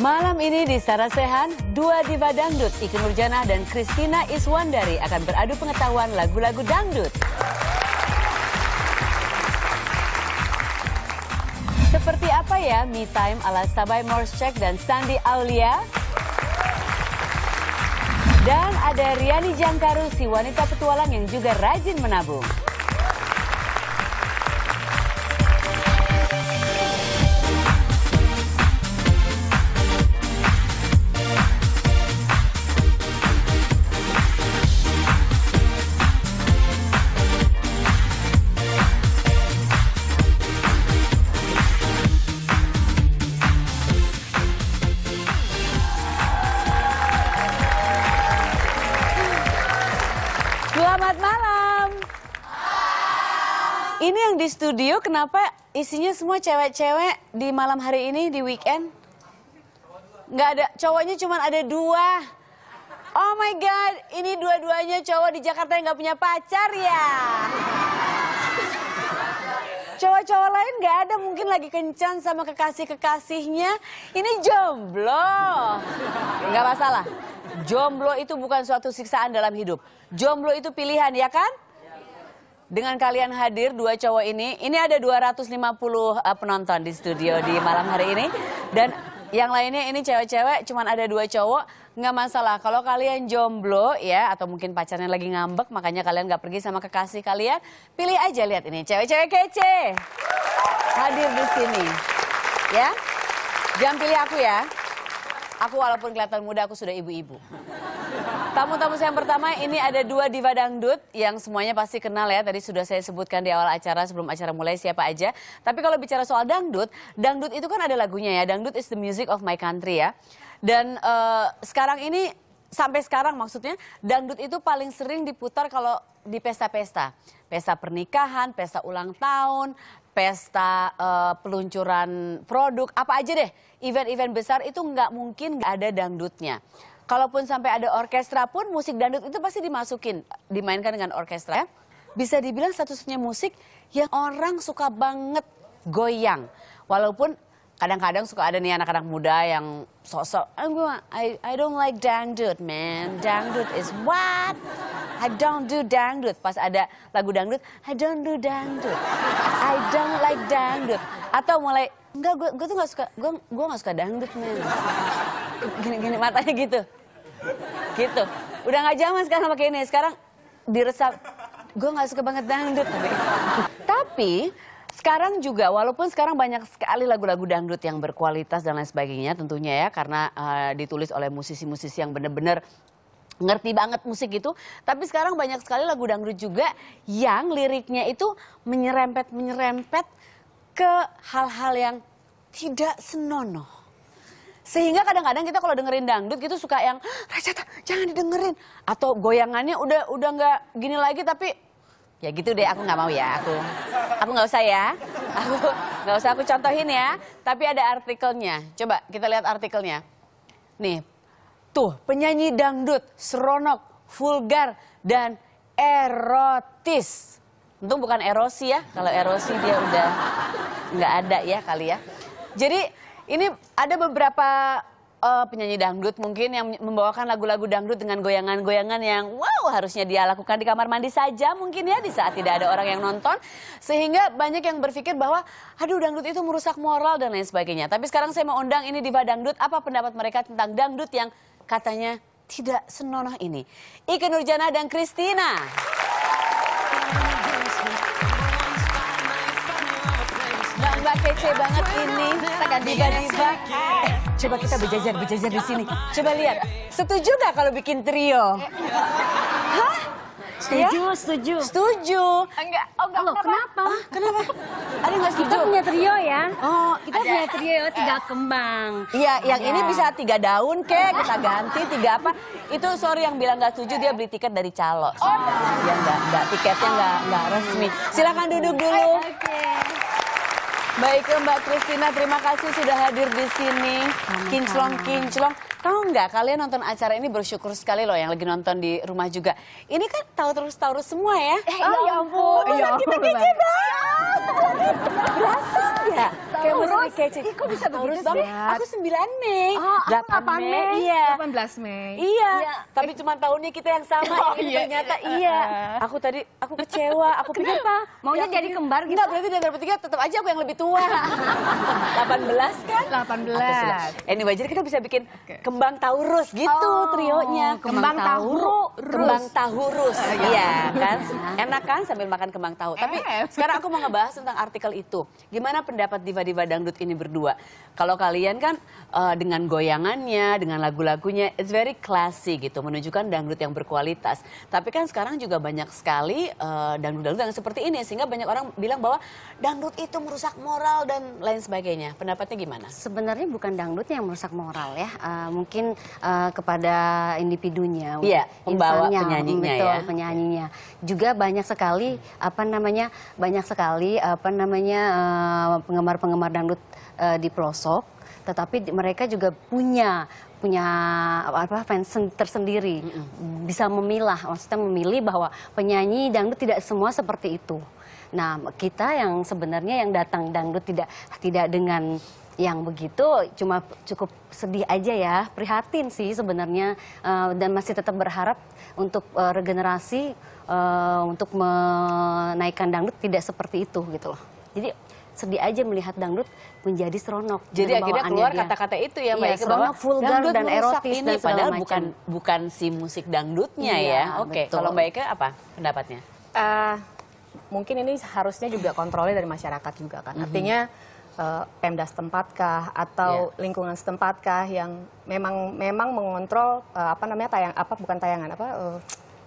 Malam ini di Sarasehan, dua diva dangdut Iki Nurjanah dan Kristina Iswandari akan beradu pengetahuan lagu-lagu dangdut. Seperti apa ya Me Time ala Sabai Morschek dan Sandi Aulia? Dan ada Riani Jangkaru, si wanita petualang yang juga rajin menabung. di studio kenapa isinya semua cewek-cewek di malam hari ini di weekend? Nggak ada, cowoknya cuma ada dua. Oh my God, ini dua-duanya cowok di Jakarta yang nggak punya pacar ya? Cowok-cowok lain nggak ada, mungkin lagi kencan sama kekasih-kekasihnya. Ini jomblo. Nggak masalah. Jomblo itu bukan suatu siksaan dalam hidup. Jomblo itu pilihan, ya kan? Dengan kalian hadir dua cowok ini, ini ada 250 uh, eh, penonton di studio di malam hari ini. Dan yang lainnya ini cewek-cewek cuman ada dua cowok nggak masalah kalau kalian jomblo ya atau mungkin pacarnya lagi ngambek makanya kalian nggak pergi sama kekasih kalian pilih aja lihat ini cewek-cewek kece hadir di sini ya jangan pilih aku ya aku walaupun kelihatan muda aku sudah ibu-ibu Tamu-tamu saya yang pertama ini ada dua diva dangdut yang semuanya pasti kenal ya. Tadi sudah saya sebutkan di awal acara sebelum acara mulai siapa aja. Tapi kalau bicara soal dangdut, dangdut itu kan ada lagunya ya. Dangdut is the music of my country ya. Dan uh, sekarang ini sampai sekarang maksudnya dangdut itu paling sering diputar kalau di pesta-pesta. Pesta pernikahan, pesta ulang tahun, pesta uh, peluncuran produk, apa aja deh. Event-event besar itu nggak mungkin ada dangdutnya kalaupun sampai ada orkestra pun musik dangdut itu pasti dimasukin, dimainkan dengan orkestra. Ya? Bisa dibilang statusnya musik yang orang suka banget goyang. Walaupun kadang-kadang suka ada nih anak-anak muda yang sosok, I, I don't like dangdut man, dangdut is what? I don't do dangdut. Pas ada lagu dangdut, I don't do dangdut. I don't like dangdut. Atau mulai, enggak gue, gue tuh gak suka, gue, gue gak suka dangdut man, Gini-gini matanya gitu gitu. Udah nggak zaman sekarang pakai ini. Sekarang diresap. Gue nggak suka banget dangdut. Tapi. tapi sekarang juga, walaupun sekarang banyak sekali lagu-lagu dangdut yang berkualitas dan lain sebagainya tentunya ya. Karena uh, ditulis oleh musisi-musisi yang bener-bener ngerti banget musik itu. Tapi sekarang banyak sekali lagu dangdut juga yang liriknya itu menyerempet-menyerempet ke hal-hal yang tidak senonoh. Sehingga kadang-kadang kita kalau dengerin dangdut gitu suka yang Raja jangan didengerin atau goyangannya udah udah nggak gini lagi tapi ya gitu deh aku nggak mau ya aku aku nggak usah ya aku nggak usah aku contohin ya tapi ada artikelnya coba kita lihat artikelnya nih tuh penyanyi dangdut seronok vulgar dan erotis untung bukan erosi ya kalau erosi dia udah nggak ada ya kali ya jadi ini ada beberapa uh, penyanyi dangdut mungkin yang membawakan lagu-lagu dangdut dengan goyangan-goyangan yang wow harusnya dia lakukan di kamar mandi saja mungkin ya di saat tidak ada orang yang nonton sehingga banyak yang berpikir bahwa aduh dangdut itu merusak moral dan lain sebagainya. Tapi sekarang saya mau undang ini diva dangdut apa pendapat mereka tentang dangdut yang katanya tidak senonoh ini. Ike Nurjana dan Kristina. Mbak kece banget ini. Tiba-tiba. Coba kita berjajar, berjajar di sini. Coba lihat. Setuju gak kalau bikin trio? Hah? Setuju, ya? setuju. Setuju. Enggak, oh enggak Loh, kenapa? Ah, kenapa? Ada nggak setuju? Kita punya trio ya. Oh, kita Ada. punya trio tiga kembang. Iya, yang ya. ini iya. bisa tiga daun kek, kita ganti tiga apa. Itu sorry yang bilang nggak setuju dia beli tiket dari calo. Oh, ya enggak, enggak tiketnya enggak enggak resmi. Silahkan duduk dulu. Baik Mbak Kristina, terima kasih sudah hadir di sini. Kinclong kinclong. Tahu nggak kalian nonton acara ini bersyukur sekali loh yang lagi nonton di rumah juga. Ini kan tahu terus tahu terus semua ya. Eh, ya oh, ya ampun. Oh, ya ampun. Kita banget. Berasa. Iya. iya. Kayak mesti kece. Ih, kok bisa begitu sih? Aku 9 Mei. Oh, ah, 8 Mei. Iya. 18 Mei. Iya. iya. Tapi cuma tahunnya kita yang sama. Oh, iya, iya. Ternyata iya. Ah. Aku tadi aku kecewa. Aku pikir apa? Maunya jadi kembar gitu. Enggak, berarti dari bertiga tetap aja aku yang lebih tua. 18 kan? 18. Anyway, jadi kita bisa bikin kembang taurus gitu oh, trionya. Kembang taurus. Kembang taurus. Oh, iya kan? Enak kan sambil makan kembang tahu. Tapi sekarang aku mau ngebahas tentang artikel itu. Gimana pendapatnya? pendapat diva-diva dangdut ini berdua. Kalau kalian kan uh, dengan goyangannya, dengan lagu-lagunya, it's very classy gitu, menunjukkan dangdut yang berkualitas. Tapi kan sekarang juga banyak sekali dangdut eh, dangdut-dangdut yang seperti ini, sehingga banyak orang bilang bahwa dangdut itu merusak moral dan lain sebagainya. Pendapatnya gimana? Sebenarnya bukan dangdutnya yang merusak moral ya, uh, mungkin uh, kepada individunya, iya, pembawa insannya, penyanyinya betul, ya. penyanyinya. Juga banyak sekali apa namanya, banyak sekali apa namanya. Uh, penggemar-penggemar dangdut uh, di pelosok, tetapi mereka juga punya punya apa fans tersendiri, mm -hmm. bisa memilah, maksudnya memilih bahwa penyanyi dangdut tidak semua seperti itu. Nah, kita yang sebenarnya yang datang dangdut tidak tidak dengan yang begitu cuma cukup sedih aja ya, prihatin sih sebenarnya uh, dan masih tetap berharap untuk uh, regenerasi uh, untuk menaikkan dangdut tidak seperti itu gitu loh. Jadi sedih aja melihat dangdut menjadi seronok. Jadi akhirnya keluar kata-kata itu ya, iya, Mbak iya, seronok, vulgar dan erotis ini, dan padahal macam. bukan bukan si musik dangdutnya iya, ya. Oke, okay. kalau Mbak apa pendapatnya? Uh, mungkin ini harusnya juga kontrolnya dari masyarakat juga kan. Mm -hmm. Artinya uh, eh, Pemda setempatkah atau yeah. lingkungan setempatkah yang memang memang mengontrol uh, apa namanya tayang apa bukan tayangan apa uh, eh,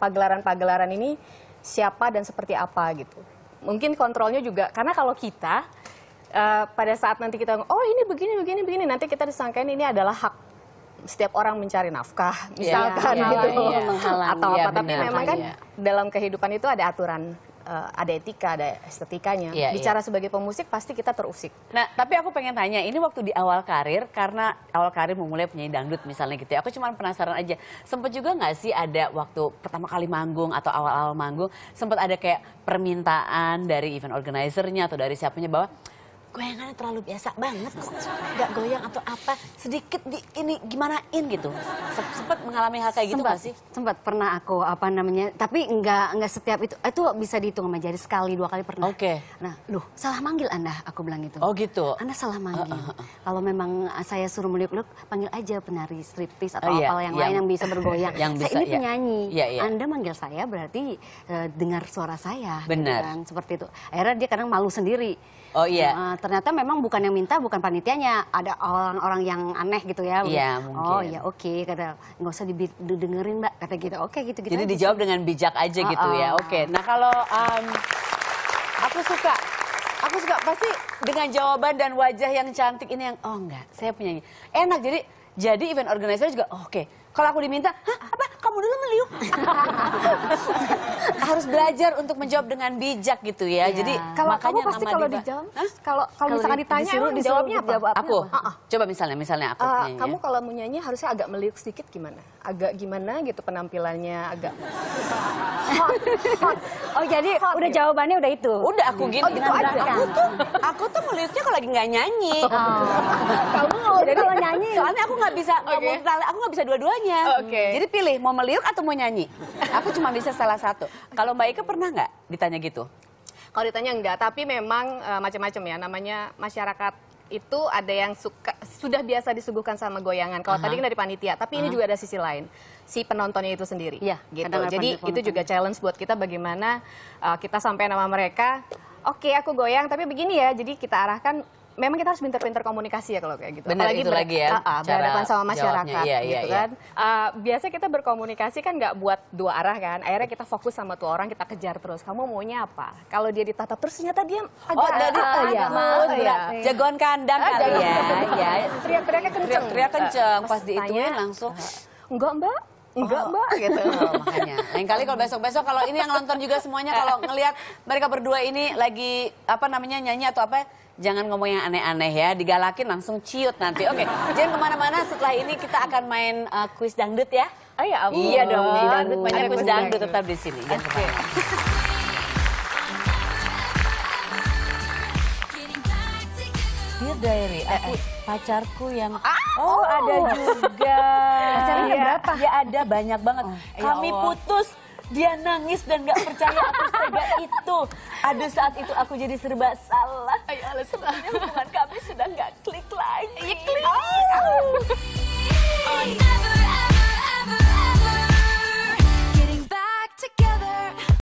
pagelaran -pagelaran ini siapa dan seperti apa gitu mungkin kontrolnya juga karena kalau kita uh, pada saat nanti kita oh ini begini begini begini nanti kita disangkain ini adalah hak setiap orang mencari nafkah iya, misalkan yeah, yeah, gitu yeah, iya, yeah. atau apa yeah, tapi memang kan yeah. dalam kehidupan itu ada aturan uh, ada etika, ada estetikanya. Iya, iya. Bicara iya. sebagai pemusik pasti kita terusik. Nah, tapi aku pengen tanya, ini waktu di awal karir karena awal karir memulai penyanyi dangdut misalnya gitu ya. Aku cuma penasaran aja. Sempat juga nggak sih ada waktu pertama kali manggung atau awal-awal manggung sempat ada kayak permintaan dari event organizer-nya atau dari siapanya bahwa goyangannya terlalu biasa banget kok, Gak goyang atau apa sedikit di ini gimanain gitu sempat mengalami hal kayak gitu nggak sih sempat pernah aku apa namanya tapi nggak nggak setiap itu itu bisa dihitung sama jari sekali dua kali pernah oke okay. nah loh salah manggil anda aku bilang gitu oh gitu anda salah manggil uh, uh, uh. kalau memang saya suruh meliuk luk panggil aja penari striptis atau uh, oh, yeah, apa yang, yang lain yang bisa bergoyang yang bisa, saya ini iya. penyanyi yeah, yeah. anda manggil saya berarti uh, dengar suara saya gitu benar gitu kan? seperti itu akhirnya dia kadang malu sendiri oh iya nah, ternyata memang bukan yang minta, bukan panitianya, ada orang-orang yang aneh gitu ya. Iya, oh, mungkin. Oh ya oke, okay. kata nggak usah didengerin mbak, kata gitu. Oke okay, gitu gitu. Jadi aja dijawab dengan bijak aja oh, gitu gitu ya. Oke. Okay. Nah kalau um, aku suka aku suka pasti dengan jawaban dan wajah yang cantik ini yang oh enggak saya punya ini enak jadi jadi event organizer juga oh, oke okay. kalau aku diminta Hah, apa kamu dulu meliuk. Harus belajar untuk menjawab dengan bijak gitu ya. Iya. Jadi kalau kamu pasti kalau dijawab, kalau kalau misalkan ditanya disuruh, jawabnya apa? Aku. Ah, ah. Coba misalnya, misalnya aku. Ah, ya. kamu kalau menyanyi harusnya agak meliuk sedikit gimana? Agak gimana gitu penampilannya agak. Oh jadi udah jawabannya udah itu. Udah aku gini. Oh, gitu aja. Aku tuh aku tuh meliuknya kalau lagi nggak nyanyi. Oh. kamu kalau nyanyi. Soalnya aku nggak bisa okay. aku nggak bisa dua-duanya. Jadi pilih mau meliuk atau mau nyanyi? Aku cuma bisa salah satu. Kalau Mbak Ika pernah nggak ditanya gitu? Kalau ditanya enggak, tapi memang uh, macam-macam ya namanya masyarakat itu ada yang suka sudah biasa disuguhkan sama goyangan. Kalau uh -huh. tadi kan dari panitia, tapi uh -huh. ini juga ada sisi lain si penontonnya itu sendiri. Iya, gitu. Jadi itu juga challenge buat kita bagaimana uh, kita sampai nama mereka. Oke, okay, aku goyang tapi begini ya. Jadi kita arahkan memang kita harus pinter-pinter komunikasi ya kalau kayak gitu. Bener, Apalagi itu lagi ya, uh, uh, berhadapan sama masyarakat iya, iya, gitu iya, iya. kan. Uh, biasanya kita berkomunikasi kan nggak buat dua arah kan. Akhirnya kita fokus sama tuh orang, kita kejar terus. Kamu maunya apa? Kalau dia ditatap terus ternyata dia agak oh, jadi, uh, oh, iya. mau oh, iya. jagoan kandang kali ya. ya. Teriak-teriaknya kenceng. Teriak-teriak kenceng. Pas diituin langsung enggak mbak enggak oh, mbak oh, gitu oh, makanya lain kali kalau besok besok kalau ini yang nonton juga semuanya kalau ngelihat mereka berdua ini lagi apa namanya nyanyi atau apa jangan ngomong yang aneh-aneh ya digalakin langsung ciut nanti oke okay. jangan kemana-mana setelah ini kita akan main uh, kuis dangdut ya oh ya ampun. iya dong kuis dangdut banyak kuis dangdut tetap di sini ya okay. Dear Diary, aku pacarku yang ah! oh, oh ada juga pacarnya ya, berapa ya ada banyak banget oh, ya kami ya putus dia nangis dan gak percaya aku setega itu. ada saat itu aku jadi serba salah. Ayo, Allah, sebenarnya hubungan kami sudah gak klik lagi. Ya, klik. Ah! Oh. Oh. Iya.